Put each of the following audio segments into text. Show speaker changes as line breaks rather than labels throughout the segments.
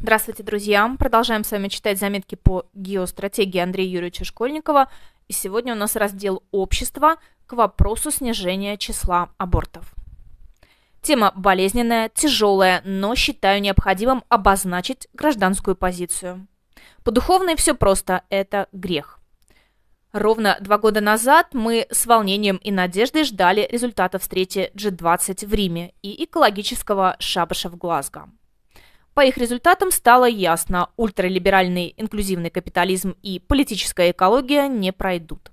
Здравствуйте, друзья! Продолжаем с вами читать заметки по геостратегии Андрея Юрьевича Школьникова. И сегодня у нас раздел «Общество» к вопросу снижения числа абортов. Тема болезненная, тяжелая, но считаю необходимым обозначить гражданскую позицию. По духовной все просто – это грех. Ровно два года назад мы с волнением и надеждой ждали результата встречи G20 в Риме и экологического шабаша в Глазго. По их результатам стало ясно, ультралиберальный инклюзивный капитализм и политическая экология не пройдут.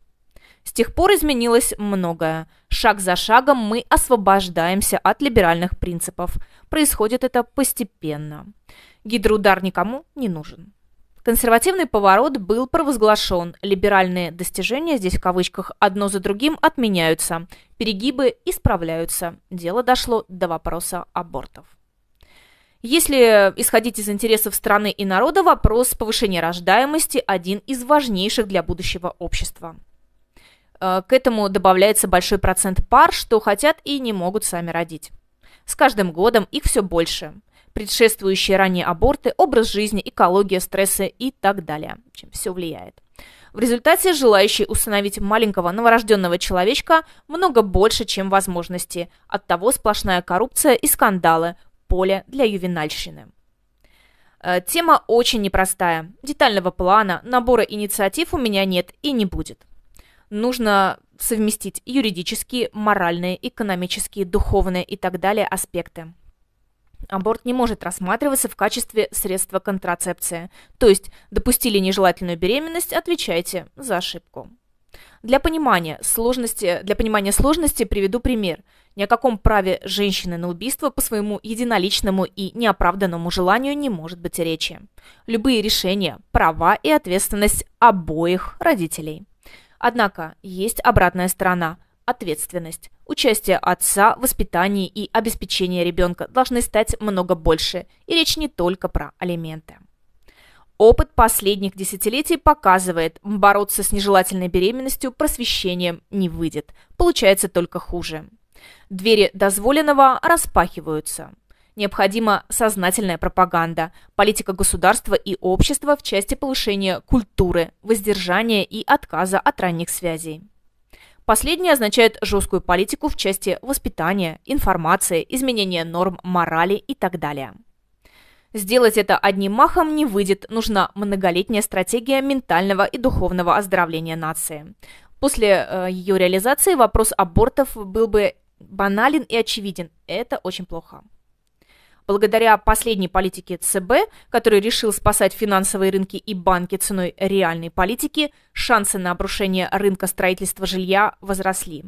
С тех пор изменилось многое. Шаг за шагом мы освобождаемся от либеральных принципов. Происходит это постепенно. Гидроудар никому не нужен. Консервативный поворот был провозглашен, либеральные достижения, здесь в кавычках, одно за другим отменяются, перегибы исправляются. Дело дошло до вопроса абортов. Если исходить из интересов страны и народа, вопрос повышения рождаемости один из важнейших для будущего общества. Э, к этому добавляется большой процент пар, что хотят и не могут сами родить. С каждым годом их все больше. Предшествующие ранее аборты, образ жизни, экология, стрессы и так далее, чем все влияет. В результате желающие установить маленького новорожденного человечка много больше, чем возможности. От того сплошная коррупция и скандалы, поле для ювенальщины. Э, тема очень непростая. Детального плана, набора инициатив у меня нет и не будет. Нужно совместить юридические, моральные, экономические, духовные и так далее аспекты. Аборт не может рассматриваться в качестве средства контрацепции. То есть допустили нежелательную беременность, отвечайте за ошибку. Для понимания сложности, для понимания сложности приведу пример. Ни о каком праве женщины на убийство по своему единоличному и неоправданному желанию не может быть речи. Любые решения – права и ответственность обоих родителей. Однако есть обратная сторона – ответственность. Участие отца в воспитании и обеспечении ребенка должны стать много больше, и речь не только про алименты. Опыт последних десятилетий показывает, бороться с нежелательной беременностью просвещением не выйдет, получается только хуже. Двери дозволенного распахиваются. Необходима сознательная пропаганда, политика государства и общества в части повышения культуры, воздержания и отказа от ранних связей. Последнее означает жесткую политику в части воспитания, информации, изменения норм морали и так далее. Сделать это одним махом не выйдет, нужна многолетняя стратегия ментального и духовного оздоровления нации. После э, ее реализации вопрос абортов был бы банален и очевиден. Это очень плохо. Благодаря последней политике ЦБ, который решил спасать финансовые рынки и банки ценой реальной политики, шансы на обрушение рынка строительства жилья возросли.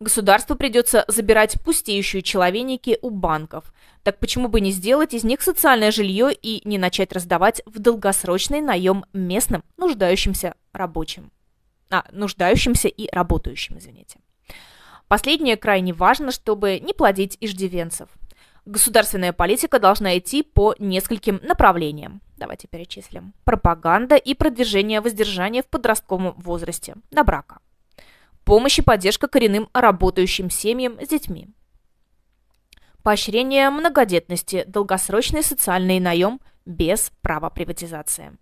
Государству придется забирать пустеющие человеники у банков. Так почему бы не сделать из них социальное жилье и не начать раздавать в долгосрочный наем местным нуждающимся рабочим? А, нуждающимся и работающим, извините. Последнее крайне важно, чтобы не плодить иждивенцев. Государственная политика должна идти по нескольким направлениям. Давайте перечислим. Пропаганда и продвижение воздержания в подростковом возрасте до брака. Помощь и поддержка коренным работающим семьям с детьми. Поощрение многодетности, долгосрочный социальный наем без права приватизации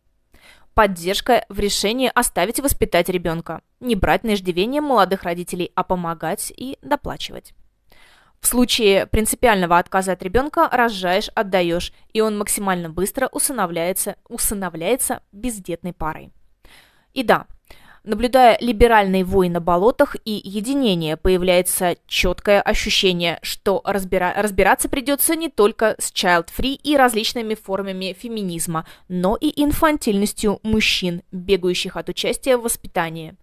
поддержка в решении оставить и воспитать ребенка, не брать на иждивение молодых родителей, а помогать и доплачивать. В случае принципиального отказа от ребенка рожаешь, отдаешь, и он максимально быстро усыновляется, усыновляется бездетной парой. И да, Наблюдая либеральные войны на болотах и единение, появляется четкое ощущение, что разбира... разбираться придется не только с child-free и различными формами феминизма, но и инфантильностью мужчин, бегающих от участия в воспитании.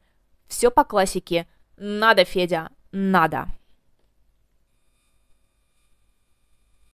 Все по классике. Надо, Федя, надо.